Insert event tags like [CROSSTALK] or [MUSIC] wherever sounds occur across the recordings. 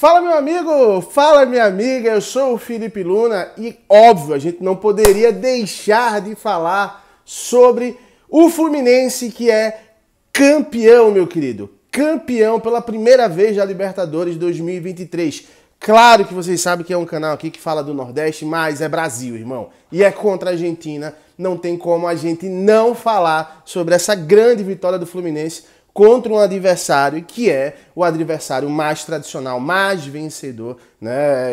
Fala, meu amigo! Fala, minha amiga! Eu sou o Felipe Luna e, óbvio, a gente não poderia deixar de falar sobre o Fluminense que é campeão, meu querido. Campeão pela primeira vez da Libertadores 2023. Claro que vocês sabem que é um canal aqui que fala do Nordeste, mas é Brasil, irmão. E é contra a Argentina. Não tem como a gente não falar sobre essa grande vitória do Fluminense contra um adversário que é o adversário mais tradicional, mais vencedor, né,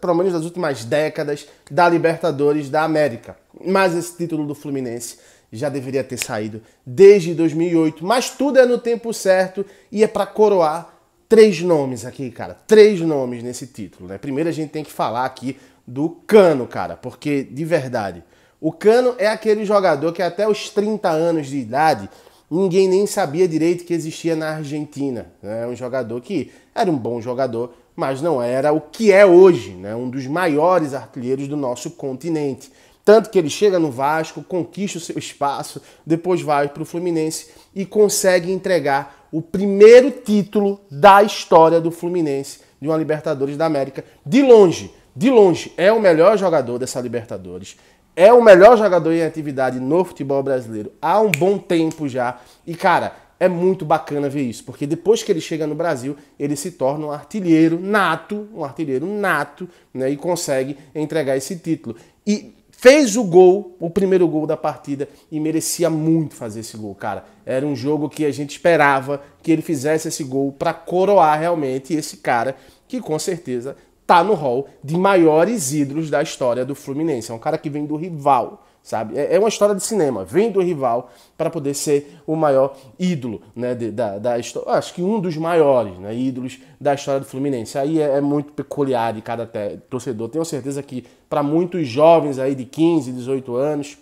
pelo menos das últimas décadas, da Libertadores da América. Mas esse título do Fluminense já deveria ter saído desde 2008, mas tudo é no tempo certo e é para coroar três nomes aqui, cara. Três nomes nesse título, né? Primeiro a gente tem que falar aqui do Cano, cara, porque de verdade, o Cano é aquele jogador que até os 30 anos de idade ninguém nem sabia direito que existia na Argentina. Né? Um jogador que era um bom jogador, mas não era o que é hoje, né? um dos maiores artilheiros do nosso continente. Tanto que ele chega no Vasco, conquista o seu espaço, depois vai para o Fluminense e consegue entregar o primeiro título da história do Fluminense de uma Libertadores da América. De longe, de longe, é o melhor jogador dessa Libertadores é o melhor jogador em atividade no futebol brasileiro há um bom tempo já. E, cara, é muito bacana ver isso, porque depois que ele chega no Brasil, ele se torna um artilheiro nato, um artilheiro nato, né? E consegue entregar esse título. E fez o gol, o primeiro gol da partida, e merecia muito fazer esse gol, cara. Era um jogo que a gente esperava que ele fizesse esse gol para coroar realmente esse cara que com certeza tá no hall de maiores ídolos da história do Fluminense. É um cara que vem do rival, sabe? É, é uma história de cinema, vem do rival para poder ser o maior ídolo, né? De, da, da história, acho que um dos maiores, né? Ídolos da história do Fluminense. Aí é, é muito peculiar de cada torcedor. Tenho certeza que para muitos jovens aí de 15, 18 anos,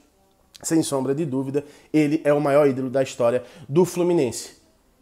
sem sombra de dúvida, ele é o maior ídolo da história do Fluminense.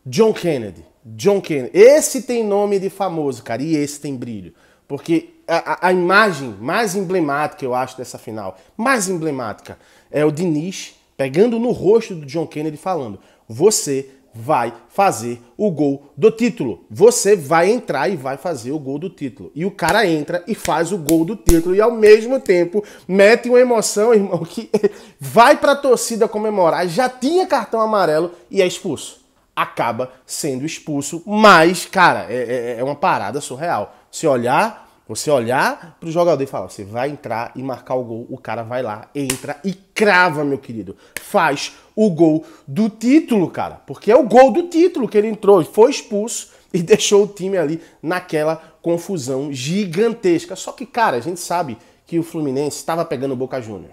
John Kennedy. John Kennedy. Esse tem nome de famoso, cara, e esse tem brilho. Porque a, a, imagem mais emblemática, eu acho, dessa final, mais emblemática, é o Diniz pegando no rosto do John Kennedy falando: Você vai fazer o gol do título. Você vai entrar e vai fazer o gol do título. E o cara entra e faz o gol do título e ao mesmo tempo mete uma emoção, [LAUGHS] irmão, que vai para a torcida comemorar, já tinha cartão amarelo e é expulso. Acaba sendo expulso, mas, cara, é, é, é uma parada surreal se olhar, você olhar para o jogador e falar: você vai entrar e marcar o gol. O cara vai lá, entra e crava, meu querido. Faz o gol do título, cara. Porque é o gol do título que ele entrou e foi expulso e [LAUGHS] deixou o time ali naquela confusão gigantesca. Só que, cara, a gente sabe que o Fluminense estava pegando o Boca Júnior.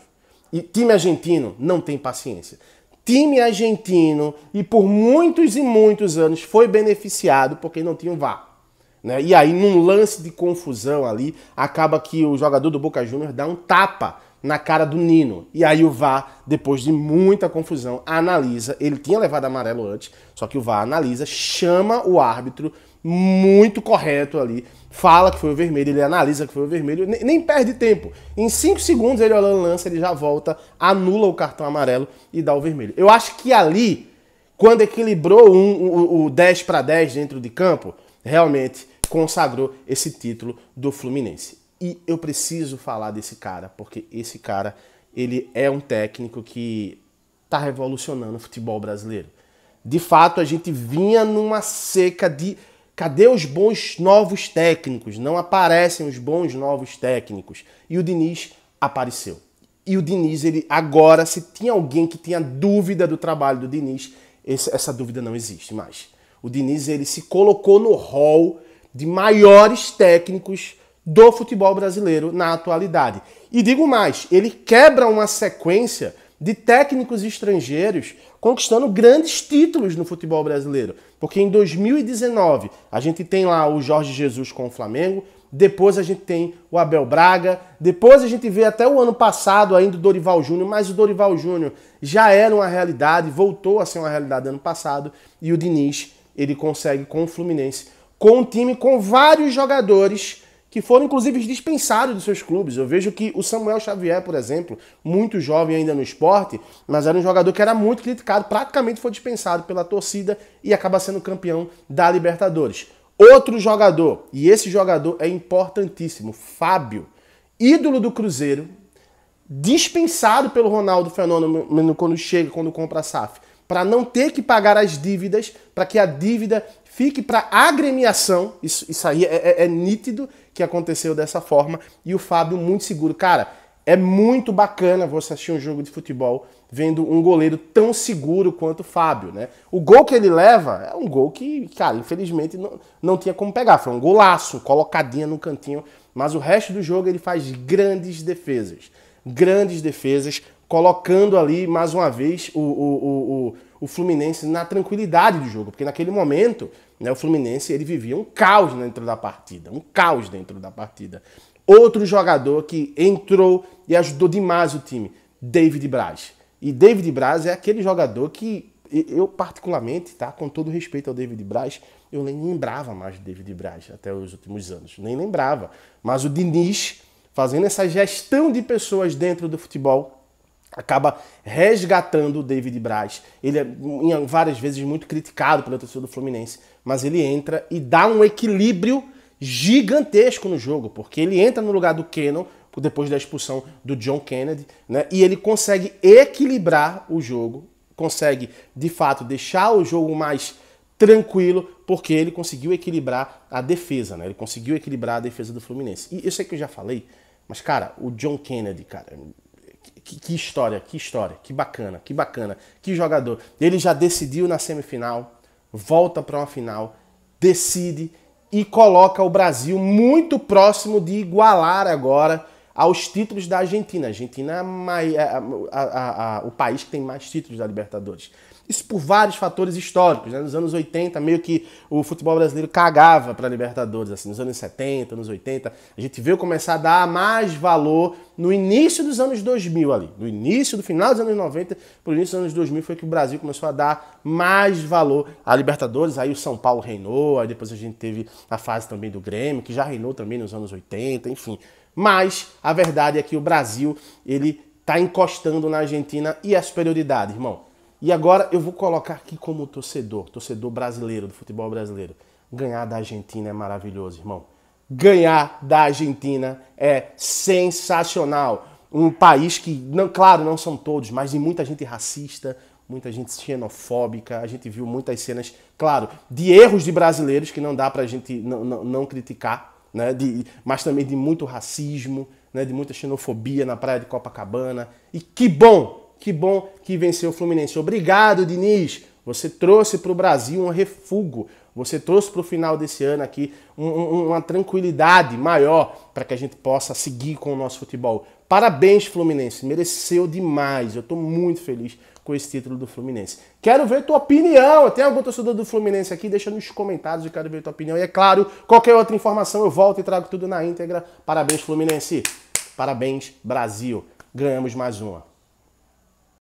E time argentino não tem paciência. Time argentino, e por muitos e muitos anos, foi beneficiado porque não tinha um VAR. Né? E aí, num lance de confusão ali, acaba que o jogador do Boca Juniors dá um tapa na cara do Nino. E aí o VAR, depois de muita confusão, analisa. Ele tinha levado amarelo antes, só que o VAR analisa, chama o árbitro muito correto ali, fala que foi o vermelho, ele analisa que foi o vermelho, nem, nem perde tempo. Em 5 segundos ele olha o lance, ele já volta, anula o cartão amarelo e dá o vermelho. Eu acho que ali, quando equilibrou um, o, o 10 para 10 dentro de campo, realmente consagrou esse título do Fluminense. E eu preciso falar desse cara, porque esse cara, ele é um técnico que está revolucionando o futebol brasileiro. De fato, a gente vinha numa seca de cadê os bons novos técnicos? Não aparecem os bons novos técnicos. E o Diniz apareceu. E o Diniz, ele agora, se tinha alguém que tinha dúvida do trabalho do Diniz, esse, essa dúvida não existe mais. O Diniz, ele se colocou no hall de maiores técnicos do futebol brasileiro na atualidade. E digo mais, ele quebra uma sequência de técnicos estrangeiros conquistando grandes títulos no futebol brasileiro. Porque em 2019 a gente tem lá o Jorge Jesus com o Flamengo, depois a gente tem o Abel Braga, depois a gente vê até o ano passado ainda o Dorival Júnior, mas o Dorival Júnior já era uma realidade, voltou a ser uma realidade ano passado, e o Diniz ele consegue com o Fluminense com um time com vários jogadores que foram inclusive dispensados dos seus clubes. Eu vejo que o Samuel Xavier, por exemplo, muito jovem ainda no esporte, mas era um jogador que era muito criticado, praticamente foi dispensado pela torcida e acaba sendo campeão da Libertadores. Outro jogador, e esse jogador é importantíssimo, Fábio, ídolo do Cruzeiro, dispensado pelo Ronaldo Fenômeno quando chega, quando compra a SAF, para não ter que pagar as dívidas, para que a dívida fique para agremiação. Isso, isso aí é, é, é nítido que aconteceu dessa forma. E o Fábio muito seguro. Cara, é muito bacana você assistir um jogo de futebol vendo um goleiro tão seguro quanto o Fábio, né? O gol que ele leva é um gol que, cara, infelizmente não, não tinha como pegar. Foi um golaço, colocadinha no cantinho. Mas o resto do jogo ele faz grandes defesas. Grandes defesas, colocando ali, mais uma vez, o, o, o, o o Fluminense na tranquilidade do jogo, porque naquele momento né, o Fluminense ele vivia um caos dentro da partida, um caos dentro da partida. Outro jogador que entrou e ajudou demais o time, David Braz. E David Braz é aquele jogador que eu particularmente, tá, com todo respeito ao David Braz, eu nem lembrava mais de David Braz até os últimos anos, nem lembrava. Mas o Diniz fazendo essa gestão de pessoas dentro do futebol acaba resgatando o David Braz. Ele é várias vezes muito criticado pela torcida do Fluminense, mas ele entra e dá um equilíbrio gigantesco no jogo, porque ele entra no lugar do Cannon depois da expulsão do John Kennedy, né? E ele consegue equilibrar o jogo, consegue de fato deixar o jogo mais tranquilo, porque ele conseguiu equilibrar a defesa, né? Ele conseguiu equilibrar a defesa do Fluminense. E eu sei que eu já falei, mas cara, o John Kennedy, cara, que, que, história, que história, que bacana, que bacana, que jogador. Ele já decidiu na semifinal, volta para uma final, decide e coloca o Brasil muito próximo de igualar agora aos títulos da Argentina. A Argentina é a, é a, a, o país que tem mais títulos da Libertadores. Isso por vários fatores históricos. Né? Nos anos 80, meio que o futebol brasileiro cagava para a Libertadores. Assim, nos anos 70, anos 80, a gente veio começar a dar mais valor no início dos anos 2000 ali. No início, do final dos anos 90 para o início dos anos 2000 foi que o Brasil começou a dar mais valor à Libertadores. Aí o São Paulo reinou, aí depois a gente teve a fase também do Grêmio, que já reinou também nos anos 80, enfim. Mas a verdade é que o Brasil, ele tá encostando na Argentina e a superioridade, irmão. E agora eu vou colocar aqui como torcedor, torcedor brasileiro, do futebol brasileiro. Ganhar da Argentina é maravilhoso, irmão. Ganhar da Argentina é sensacional. Um país que, não, claro, não são todos, mas de muita gente racista, muita gente xenofóbica. A gente viu muitas cenas, claro, de erros de brasileiros que não dá pra gente não, não, não criticar, né? De, mas também de muito racismo, né? de muita xenofobia na praia de Copacabana. E que bom que bom que venceu o Fluminense. Obrigado, Diniz. Você trouxe para o Brasil um refúgio. Você trouxe para o final desse ano aqui um, um, uma tranquilidade maior para que a gente possa seguir com o nosso futebol. Parabéns, Fluminense. Mereceu demais. Eu estou muito feliz com esse título do Fluminense. Quero ver tua opinião. Tem algum torcedor do Fluminense aqui? Deixa nos comentários, eu quero ver tua opinião. E é claro, qualquer outra informação eu volto e trago tudo na íntegra. Parabéns, Fluminense. Parabéns, Brasil. Ganhamos mais uma.